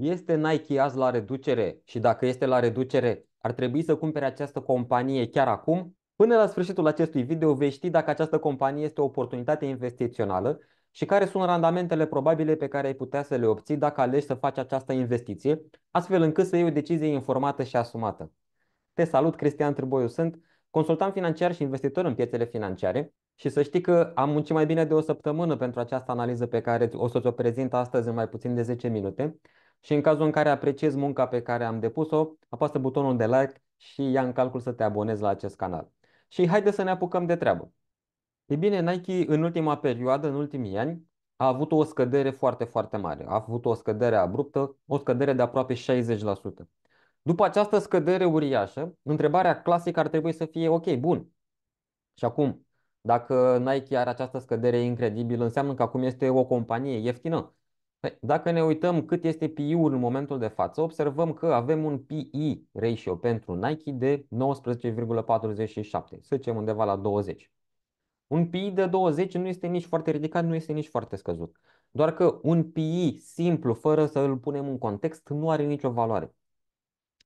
Este Nike azi la reducere și dacă este la reducere, ar trebui să cumpere această companie chiar acum? Până la sfârșitul acestui video vei ști dacă această companie este o oportunitate investițională și care sunt randamentele probabile pe care ai putea să le obții dacă alegi să faci această investiție, astfel încât să iei o decizie informată și asumată. Te salut, Cristian Târboiu sunt, consultant financiar și investitor în piețele financiare și să știi că am muncit mai bine de o săptămână pentru această analiză pe care o să ți-o prezint astăzi în mai puțin de 10 minute și în cazul în care apreciezi munca pe care am depus-o, apasă butonul de like și ia în calcul să te abonezi la acest canal. Și haide să ne apucăm de treabă. Ei bine, Nike în ultima perioadă, în ultimii ani, a avut o scădere foarte, foarte mare. A avut o scădere abruptă, o scădere de aproape 60%. După această scădere uriașă, întrebarea clasică ar trebui să fie, ok, bun. Și acum, dacă Nike are această scădere incredibilă, înseamnă că acum este o companie ieftină Păi, dacă ne uităm cât este PI-ul în momentul de față, observăm că avem un PI ratio pentru Nike de 19,47, să zicem undeva la 20. Un PI de 20 nu este nici foarte ridicat, nu este nici foarte scăzut. Doar că un PI simplu, fără să îl punem în context, nu are nicio valoare.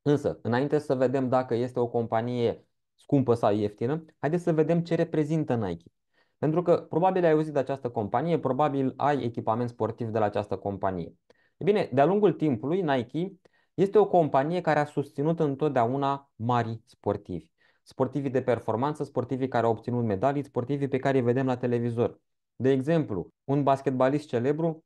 Însă, înainte să vedem dacă este o companie scumpă sau ieftină, haideți să vedem ce reprezintă Nike. Pentru că probabil ai auzit de această companie, probabil ai echipament sportiv de la această companie. E bine, de-a lungul timpului, Nike este o companie care a susținut întotdeauna mari sportivi. Sportivii de performanță, sportivii care au obținut medalii, sportivii pe care îi vedem la televizor. De exemplu, un basketbalist celebru,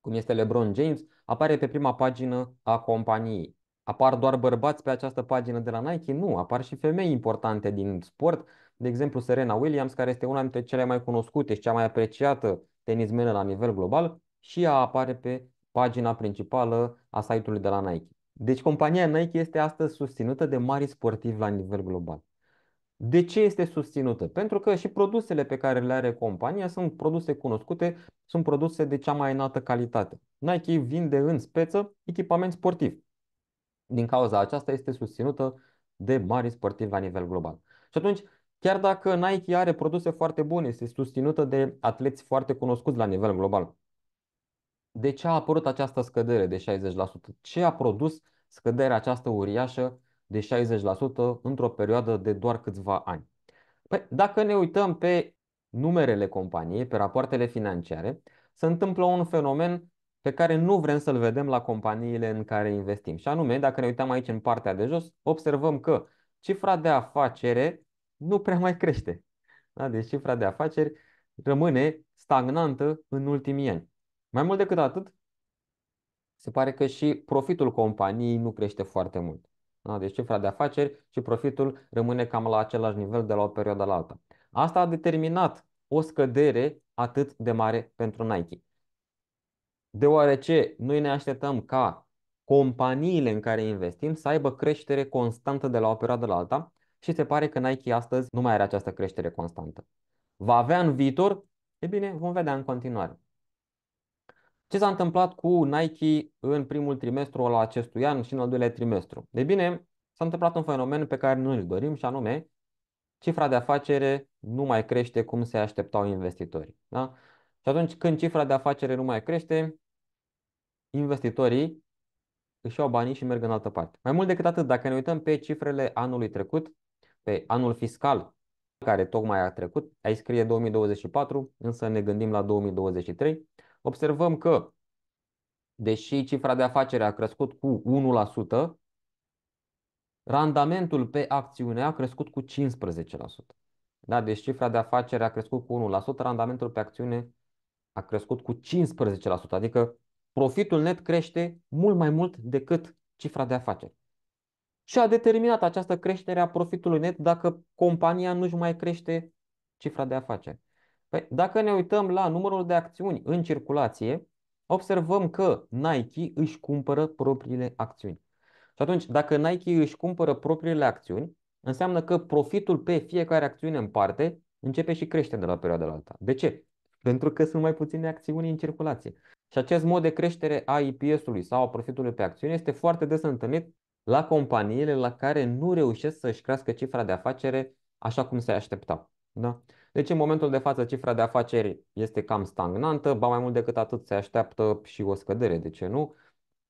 cum este LeBron James, apare pe prima pagină a companiei. Apar doar bărbați pe această pagină de la Nike? Nu, apar și femei importante din sport, de exemplu Serena Williams, care este una dintre cele mai cunoscute și cea mai apreciată tenismenă la nivel global și ea apare pe pagina principală a site-ului de la Nike. Deci compania Nike este astăzi susținută de mari sportivi la nivel global. De ce este susținută? Pentru că și produsele pe care le are compania sunt produse cunoscute, sunt produse de cea mai înaltă calitate. Nike vinde în speță echipament sportiv. Din cauza aceasta este susținută de mari sportivi la nivel global. Și atunci, Chiar dacă Nike are produse foarte bune, este susținută de atleți foarte cunoscuți la nivel global. De ce a apărut această scădere de 60%? Ce a produs scăderea aceasta uriașă de 60% într-o perioadă de doar câțiva ani? Păi, dacă ne uităm pe numerele companiei, pe rapoartele financiare, se întâmplă un fenomen pe care nu vrem să-l vedem la companiile în care investim. Și anume, dacă ne uităm aici în partea de jos, observăm că cifra de afacere nu prea mai crește. Da? Deci cifra de afaceri rămâne stagnantă în ultimii ani. Mai mult decât atât, se pare că și profitul companiei nu crește foarte mult. Da? Deci cifra de afaceri și profitul rămâne cam la același nivel de la o perioadă la alta. Asta a determinat o scădere atât de mare pentru Nike. Deoarece noi ne așteptăm ca companiile în care investim să aibă creștere constantă de la o perioadă la alta, și se pare că Nike astăzi nu mai are această creștere constantă. Va avea în viitor? E bine, vom vedea în continuare. Ce s-a întâmplat cu Nike în primul trimestru al acestui an și în al doilea trimestru? E bine, s-a întâmplat un fenomen pe care nu îl dorim și anume cifra de afacere nu mai crește cum se așteptau investitorii. Da? Și atunci când cifra de afacere nu mai crește, investitorii își iau banii și merg în altă parte. Mai mult decât atât, dacă ne uităm pe cifrele anului trecut, pe anul fiscal care tocmai a trecut, aici scrie 2024, însă ne gândim la 2023, observăm că, deși cifra de afacere a crescut cu 1%, randamentul pe acțiune a crescut cu 15%. Da, deci cifra de afacere a crescut cu 1%, randamentul pe acțiune a crescut cu 15%, adică profitul net crește mult mai mult decât cifra de afaceri. Și a determinat această creștere a profitului net dacă compania nu-și mai crește cifra de afaceri. Păi, dacă ne uităm la numărul de acțiuni în circulație, observăm că Nike își cumpără propriile acțiuni. Și atunci, dacă Nike își cumpără propriile acțiuni, înseamnă că profitul pe fiecare acțiune în parte începe și crește de la perioada la alta. De ce? Pentru că sunt mai puține acțiuni în circulație. Și acest mod de creștere a IPS-ului sau a profitului pe acțiune este foarte des întâlnit la companiile la care nu reușesc să-și crească cifra de afacere așa cum se aștepta. Da? Deci în momentul de față cifra de afaceri este cam stagnantă, ba mai mult decât atât se așteaptă și o scădere, de ce nu?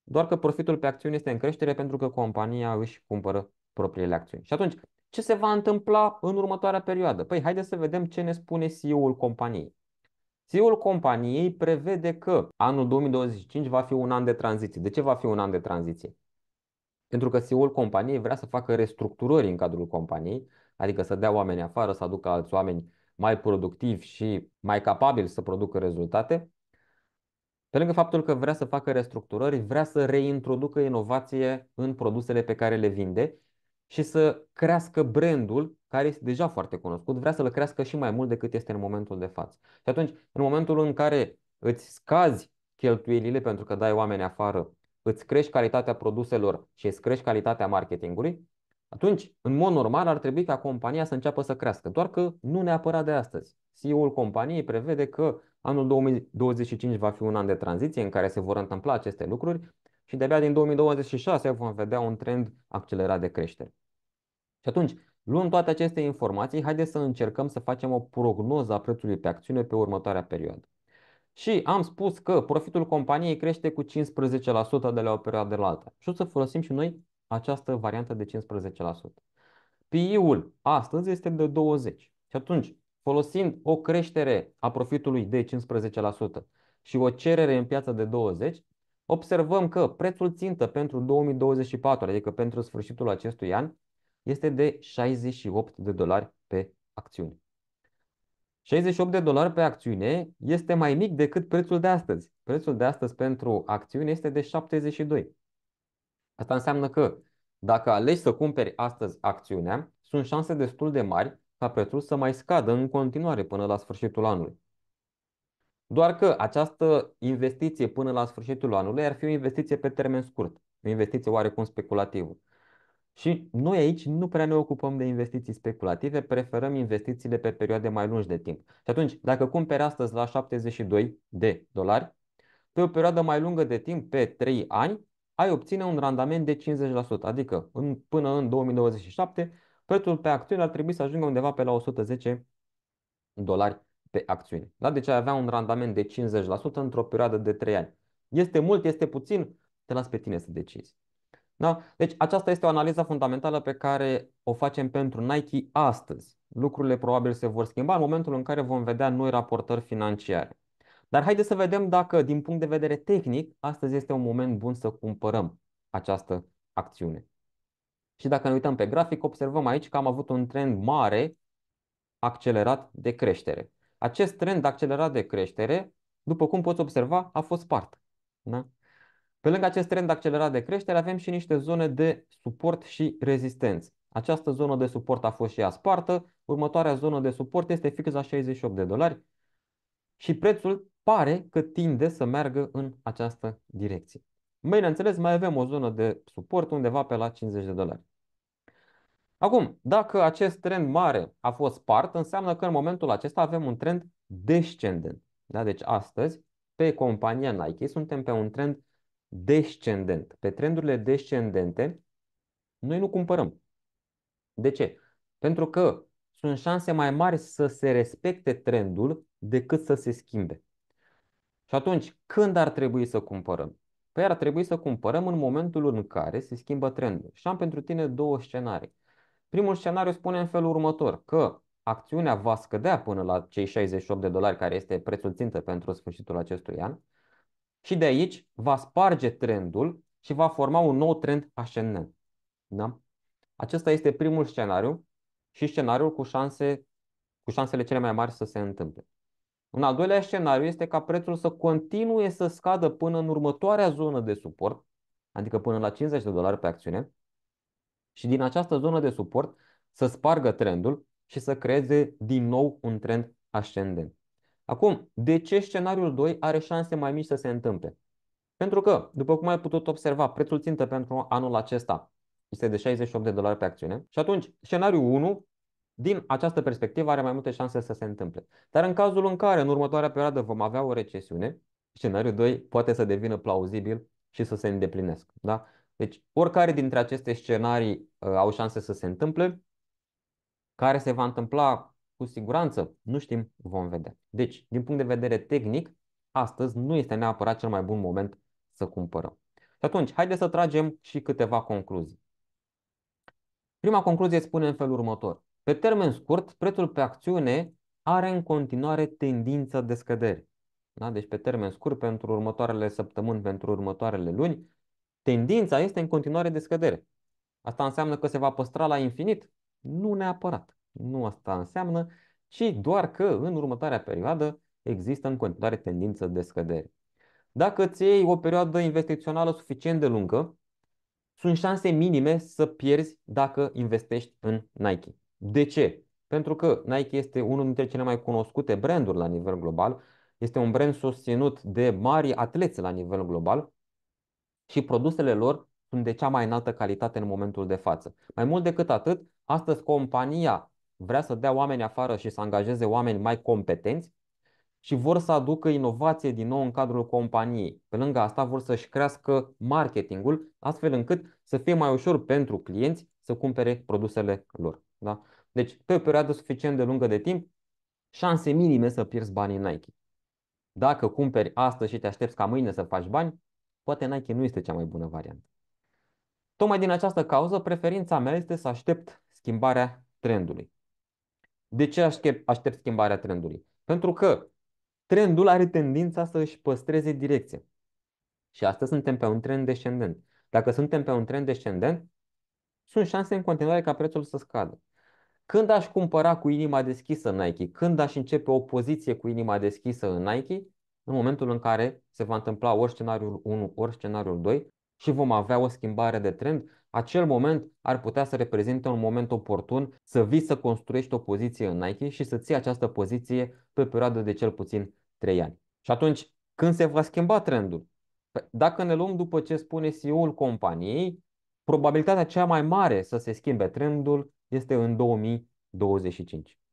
Doar că profitul pe acțiune este în creștere pentru că compania își cumpără propriile acțiuni. Și atunci, ce se va întâmpla în următoarea perioadă? Păi haideți să vedem ce ne spune CEO-ul companiei. CEO-ul companiei prevede că anul 2025 va fi un an de tranziție. De ce va fi un an de tranziție? Pentru că CEO-ul companiei vrea să facă restructurări în cadrul companiei, adică să dea oameni afară, să aducă alți oameni mai productivi și mai capabili să producă rezultate. Pe lângă faptul că vrea să facă restructurări, vrea să reintroducă inovație în produsele pe care le vinde și să crească brandul care este deja foarte cunoscut, vrea să-l crească și mai mult decât este în momentul de față. Și atunci, în momentul în care îți scazi cheltuielile pentru că dai oameni afară, îți crești calitatea produselor și îți crești calitatea marketingului, atunci, în mod normal, ar trebui ca compania să înceapă să crească, doar că nu neapărat de astăzi. CEO-ul companiei prevede că anul 2025 va fi un an de tranziție în care se vor întâmpla aceste lucruri și de-abia din 2026 vom vedea un trend accelerat de creștere. Și atunci, luând toate aceste informații, haideți să încercăm să facem o prognoză a prețului pe acțiune pe următoarea perioadă. Și am spus că profitul companiei crește cu 15% de la o perioadă la alta. Și o să folosim și noi această variantă de 15%. PI-ul astăzi este de 20. Și atunci, folosind o creștere a profitului de 15% și o cerere în piață de 20, observăm că prețul țintă pentru 2024, adică pentru sfârșitul acestui an, este de 68 de dolari pe acțiune. 68 de dolari pe acțiune este mai mic decât prețul de astăzi. Prețul de astăzi pentru acțiune este de 72. Asta înseamnă că dacă alegi să cumperi astăzi acțiunea, sunt șanse destul de mari ca prețul să mai scadă în continuare până la sfârșitul anului. Doar că această investiție până la sfârșitul anului ar fi o investiție pe termen scurt, o investiție oarecum speculativă. Și noi aici nu prea ne ocupăm de investiții speculative, preferăm investițiile pe perioade mai lungi de timp. Și atunci, dacă cumperi astăzi la 72 de dolari, pe o perioadă mai lungă de timp, pe 3 ani, ai obține un randament de 50%, adică în, până în 2027, prețul pe acțiune ar trebui să ajungă undeva pe la 110 dolari pe acțiuni. Da? Deci avea un randament de 50% într-o perioadă de 3 ani. Este mult, este puțin, te las pe tine să decizi. Da? Deci aceasta este o analiză fundamentală pe care o facem pentru Nike astăzi. Lucrurile probabil se vor schimba în momentul în care vom vedea noi raportări financiare. Dar haideți să vedem dacă, din punct de vedere tehnic, astăzi este un moment bun să cumpărăm această acțiune. Și dacă ne uităm pe grafic, observăm aici că am avut un trend mare accelerat de creștere. Acest trend accelerat de creștere, după cum poți observa, a fost spart. Da? Pe lângă acest trend accelerat de creștere, avem și niște zone de suport și rezistență. Această zonă de suport a fost și ea spartă, următoarea zonă de suport este fix la 68 de dolari și prețul pare că tinde să meargă în această direcție. Bineînțeles, mai avem o zonă de suport undeva pe la 50 de dolari. Acum, dacă acest trend mare a fost spart, înseamnă că în momentul acesta avem un trend descendent. Da? Deci astăzi, pe compania Nike, suntem pe un trend descendent. Pe trendurile descendente, noi nu cumpărăm. De ce? Pentru că sunt șanse mai mari să se respecte trendul decât să se schimbe. Și atunci, când ar trebui să cumpărăm? Păi ar trebui să cumpărăm în momentul în care se schimbă trendul. Și am pentru tine două scenarii. Primul scenariu spune în felul următor că acțiunea va scădea până la cei 68 de dolari care este prețul țintă pentru sfârșitul acestui an și de aici va sparge trendul și va forma un nou trend ascendent. Da? Acesta este primul scenariu și scenariul cu, șanse, cu șansele cele mai mari să se întâmple. Un al doilea scenariu este ca prețul să continue să scadă până în următoarea zonă de suport, adică până la 50 de dolari pe acțiune, și din această zonă de suport să spargă trendul și să creeze din nou un trend ascendent. Acum, de ce scenariul 2 are șanse mai mici să se întâmple? Pentru că, după cum ai putut observa, prețul țintă pentru anul acesta este de 68 de dolari pe acțiune și atunci scenariul 1 din această perspectivă are mai multe șanse să se întâmple. Dar în cazul în care în următoarea perioadă vom avea o recesiune, scenariul 2 poate să devină plauzibil și să se îndeplinească. Da? Deci, oricare dintre aceste scenarii uh, au șanse să se întâmple. Care se va întâmpla cu siguranță, nu știm, vom vedea. Deci, din punct de vedere tehnic, astăzi nu este neapărat cel mai bun moment să cumpărăm. Și atunci, haideți să tragem și câteva concluzii. Prima concluzie spune în felul următor. Pe termen scurt, prețul pe acțiune are în continuare tendință de scădere. Da? Deci pe termen scurt, pentru următoarele săptămâni, pentru următoarele luni, Tendința este în continuare de scădere. Asta înseamnă că se va păstra la infinit? Nu neapărat. Nu asta înseamnă, ci doar că în următoarea perioadă există în continuare tendință de scădere. Dacă îți iei o perioadă investițională suficient de lungă, sunt șanse minime să pierzi dacă investești în Nike. De ce? Pentru că Nike este unul dintre cele mai cunoscute branduri la nivel global, este un brand susținut de mari atleți la nivel global și produsele lor sunt de cea mai înaltă calitate în momentul de față. Mai mult decât atât, astăzi compania vrea să dea oameni afară și să angajeze oameni mai competenți și vor să aducă inovație din nou în cadrul companiei. Pe lângă asta vor să-și crească marketingul, astfel încât să fie mai ușor pentru clienți să cumpere produsele lor. Da? Deci, pe o perioadă suficient de lungă de timp, șanse minime să pierzi banii Nike. Dacă cumperi astăzi și te aștepți ca mâine să faci bani, Poate Nike nu este cea mai bună variantă. Tocmai din această cauză, preferința mea este să aștept schimbarea trendului. De ce aștept, aștept schimbarea trendului? Pentru că trendul are tendința să își păstreze direcția. Și astăzi suntem pe un trend descendent. Dacă suntem pe un trend descendent, sunt șanse în continuare ca prețul să scadă. Când aș cumpăra cu inima deschisă Nike, când aș începe o poziție cu inima deschisă în Nike, în momentul în care se va întâmpla ori scenariul 1, ori scenariul 2 și vom avea o schimbare de trend, acel moment ar putea să reprezinte un moment oportun să vii să construiești o poziție în Nike și să ții această poziție pe perioadă de cel puțin 3 ani. Și atunci, când se va schimba trendul? Păi, dacă ne luăm după ce spune CEO-ul companiei, probabilitatea cea mai mare să se schimbe trendul este în 2025.